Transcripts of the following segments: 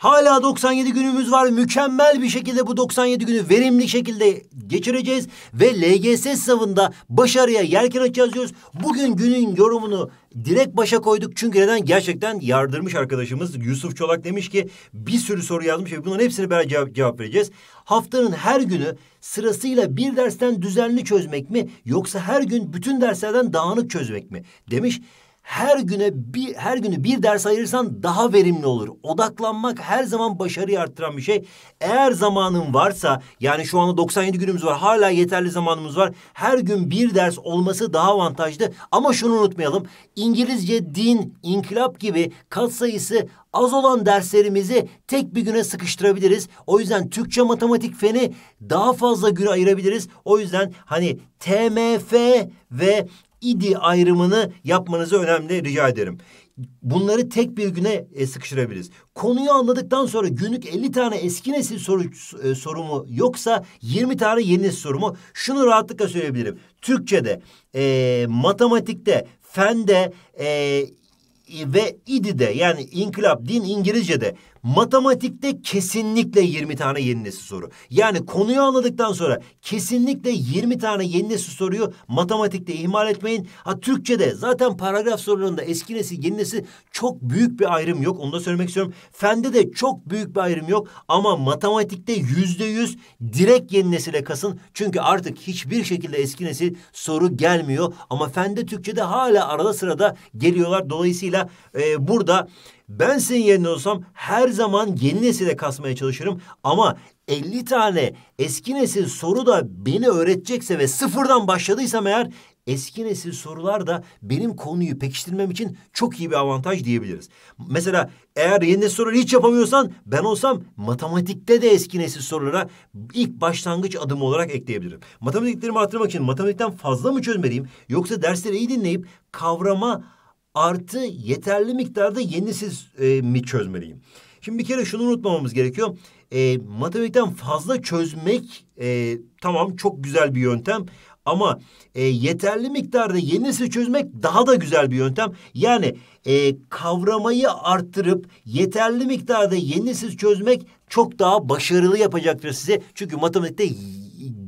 Hala 97 günümüz var. Mükemmel bir şekilde bu 97 günü verimli şekilde geçireceğiz. Ve LGS sınavında başarıya yelken açacağız diyoruz. Bugün günün yorumunu direkt başa koyduk. Çünkü neden? Gerçekten yardırmış arkadaşımız Yusuf Çolak demiş ki bir sürü soru yazmış ve bunların hepsini beraber cevap, cevap vereceğiz. Haftanın her günü sırasıyla bir dersten düzenli çözmek mi yoksa her gün bütün derslerden dağınık çözmek mi demiş her güne bir her günü bir ders ayırırsan daha verimli olur. Odaklanmak her zaman başarıyı arttıran bir şey. Eğer zamanın varsa yani şu anda 97 günümüz var. Hala yeterli zamanımız var. Her gün bir ders olması daha avantajlı. Ama şunu unutmayalım. İngilizce, din, inkılap gibi kat sayısı az olan derslerimizi tek bir güne sıkıştırabiliriz. O yüzden Türkçe matematik feni daha fazla güne ayırabiliriz. O yüzden hani TMF ve idi ayrımını yapmanızı önemli rica ederim. Bunları tek bir güne e, sıkıştırabiliriz. Konuyu anladıktan sonra günlük 50 tane eski nesil soru, e, sorumu yoksa 20 tane yeni nesil sorumu şunu rahatlıkla söyleyebilirim. Türkçe'de, e, matematikte, fende, e, ve de yani inkılap din İngilizce'de Matematikte kesinlikle 20 tane yeni nesil soru. Yani konuyu anladıktan sonra kesinlikle 20 tane yeni nesil soruyu matematikte ihmal etmeyin. Ha Türkçe'de zaten paragraf sorularında eski nesil yeni nesil çok büyük bir ayrım yok. Onu da söylemek istiyorum. Fende de çok büyük bir ayrım yok ama matematikte yüzde yüz direkt yeni nesile kasın. Çünkü artık hiçbir şekilde eski nesil soru gelmiyor. Ama fende Türkçe'de hala arada sırada geliyorlar. Dolayısıyla e, burada ben senin yerinde olsam her zaman yeni nesile kasmaya çalışırım ama 50 tane eski nesil soru da beni öğretecekse ve sıfırdan başladıysam eğer eski nesil sorular da benim konuyu pekiştirmem için çok iyi bir avantaj diyebiliriz. Mesela eğer yeni nesil soruları hiç yapamıyorsan ben olsam matematikte de eski nesil sorulara ilk başlangıç adımı olarak ekleyebilirim. Matematiklerimi arttırmak için matematikten fazla mı çözmeliyim yoksa dersleri iyi dinleyip kavrama artı yeterli miktarda yenisiz e, mi çözmeliyim? Şimdi bir kere şunu unutmamamız gerekiyor. E, matematikten fazla çözmek e, tamam çok güzel bir yöntem ama e, yeterli miktarda yenisi çözmek daha da güzel bir yöntem. Yani e, kavramayı arttırıp yeterli miktarda yenisiz çözmek çok daha başarılı yapacaktır size. Çünkü matematikte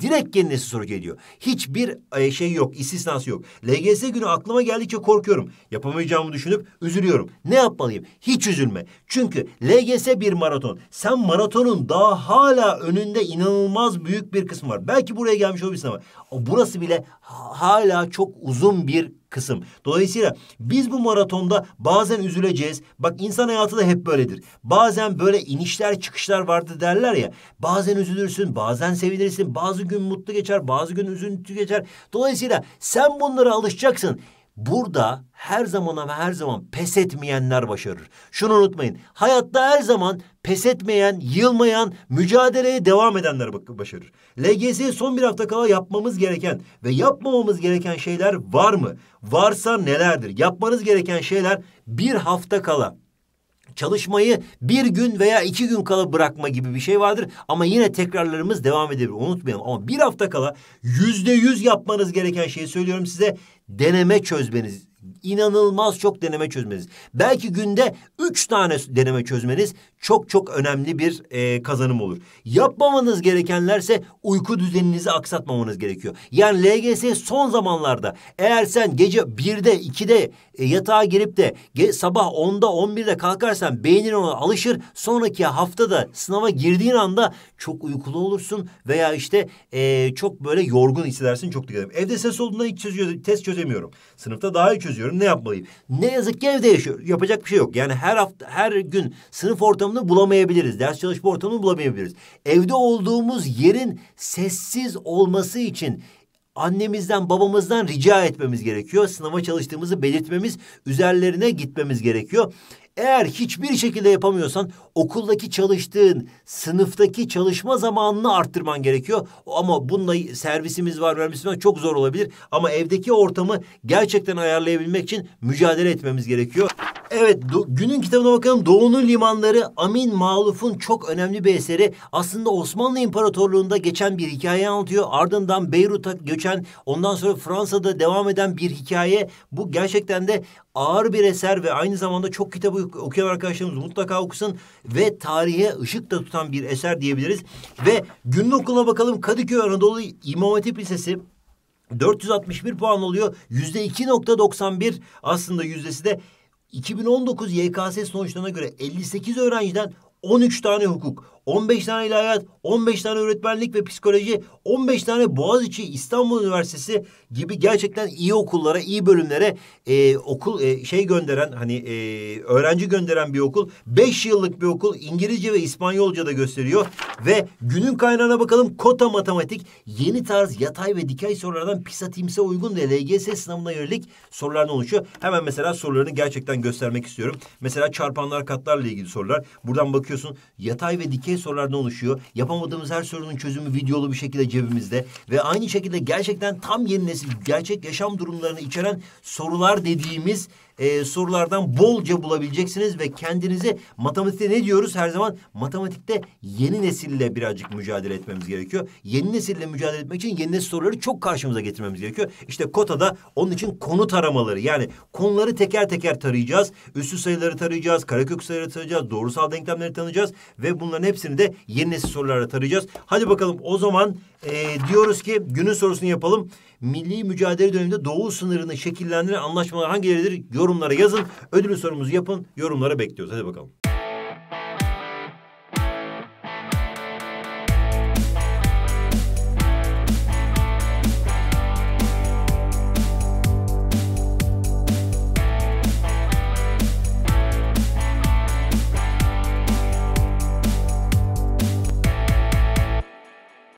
direkt kendisi soru geliyor. Hiçbir e, şey yok, istisnası yok. LGS günü aklıma geldikçe korkuyorum. Yapamayacağımı düşünüp üzülüyorum. Ne yapmalıyım? Hiç üzülme. Çünkü LGS bir maraton. Sen maratonun daha hala önünde inanılmaz büyük bir kısmı var. Belki buraya gelmiş olabilirsin ama burası bile hala çok uzun bir kısım. Dolayısıyla biz bu maratonda bazen üzüleceğiz. Bak insan hayatı da hep böyledir. Bazen böyle inişler çıkışlar vardı derler ya. Bazen üzülürsün, bazen sevinirsin. Bazı gün mutlu geçer, bazı gün üzüntü geçer. Dolayısıyla sen bunlara alışacaksın. Burada her zaman ve her zaman pes etmeyenler başarır. Şunu unutmayın. Hayatta her zaman pes etmeyen, yılmayan, mücadeleye devam edenler başarır. LGS'ye son bir hafta kala yapmamız gereken ve yapmamamız gereken şeyler var mı? Varsa nelerdir? Yapmanız gereken şeyler bir hafta kala çalışmayı bir gün veya iki gün kala bırakma gibi bir şey vardır. Ama yine tekrarlarımız devam edebilir. Unutmayalım ama bir hafta kala yüzde yüz yapmanız gereken şeyi söylüyorum size. Deneme çözmeniz inanılmaz çok deneme çözmeniz. Belki günde üç tane deneme çözmeniz çok çok önemli bir e, kazanım olur. Yapmamanız gerekenlerse uyku düzeninizi aksatmamanız gerekiyor. Yani LGS son zamanlarda eğer sen gece birde ikide e, yatağa girip de ge, sabah onda on kalkarsan beynin ona alışır. Sonraki haftada sınava girdiğin anda çok uykulu olursun veya işte e, çok böyle yorgun hissedersin çok dikkat edin. Evde ses olduğunda hiç çözüyor, test çözemiyorum. Sınıfta daha iyi çözüyorum yapamıyorum. Ne yapmalıyım? Ne yazık ki evde yaşıyor. Yapacak bir şey yok. Yani her hafta, her gün sınıf ortamını bulamayabiliriz. Ders çalışma ortamını bulamayabiliriz. Evde olduğumuz yerin sessiz olması için annemizden babamızdan rica etmemiz gerekiyor. Sınava çalıştığımızı belirtmemiz, üzerlerine gitmemiz gerekiyor. Eğer hiçbir şekilde yapamıyorsan okuldaki çalıştığın, sınıftaki çalışma zamanını arttırman gerekiyor. Ama bununla servisimiz var, vermişsiniz çok zor olabilir. Ama evdeki ortamı gerçekten ayarlayabilmek için mücadele etmemiz gerekiyor. Evet, günün kitabına bakalım. Doğu'nun limanları Amin Maluf'un çok önemli bir eseri. Aslında Osmanlı İmparatorluğu'nda geçen bir hikaye anlatıyor. Ardından Beyrut'a göçen, ondan sonra Fransa'da devam eden bir hikaye. Bu gerçekten de ağır bir eser ve aynı zamanda çok kitabı okuyan arkadaşlarımız mutlaka okusun ve tarihe ışık da tutan bir eser diyebiliriz. Ve günün okuluna bakalım Kadıköy Anadolu İmam Hatip Lisesi 461 puan oluyor. Yüzde %2.91 aslında yüzdesi de 2019 YKS sonuçlarına göre 58 öğrenciden 13 tane hukuk, 15 tane ilahiyat, 15 tane öğretmenlik ve psikoloji, 15 tane Boğaziçi, İstanbul Üniversitesi gibi gerçekten iyi okullara, iyi bölümlere e, okul e, şey gönderen hani e, öğrenci gönderen bir okul. 5 yıllık bir okul İngilizce ve İspanyolca da gösteriyor ve günün kaynağına bakalım Kota Matematik yeni tarz yatay ve dikey sorulardan PISA TIMS'e uygun ve LGS sınavına yönelik sorulardan oluşuyor. Hemen mesela sorularını gerçekten göstermek istiyorum. Mesela çarpanlar katlarla ilgili sorular. Buradan bakıyorsun yatay ve dikey potansiyel şey sorulardan oluşuyor. Yapamadığımız her sorunun çözümü videolu bir şekilde cebimizde ve aynı şekilde gerçekten tam yeni nesil gerçek yaşam durumlarını içeren sorular dediğimiz e, sorulardan bolca bulabileceksiniz ve kendinizi matematikte ne diyoruz her zaman? Matematikte yeni nesille birazcık mücadele etmemiz gerekiyor. Yeni nesille mücadele etmek için yeni nesil soruları çok karşımıza getirmemiz gerekiyor. İşte Kota'da onun için konu taramaları yani konuları teker teker tarayacağız. Üstü sayıları tarayacağız, karekök sayıları tarayacağız, doğrusal denklemleri tanıyacağız ve bunların hepsini de yeni nesil sorularla tarayacağız. Hadi bakalım o zaman e, diyoruz ki günün sorusunu yapalım. Milli mücadele döneminde doğu sınırını şekillendiren anlaşmalar hangileridir? Yorumlara yazın. Ödülü sorumuzu yapın. Yorumlara bekliyoruz. Hadi bakalım.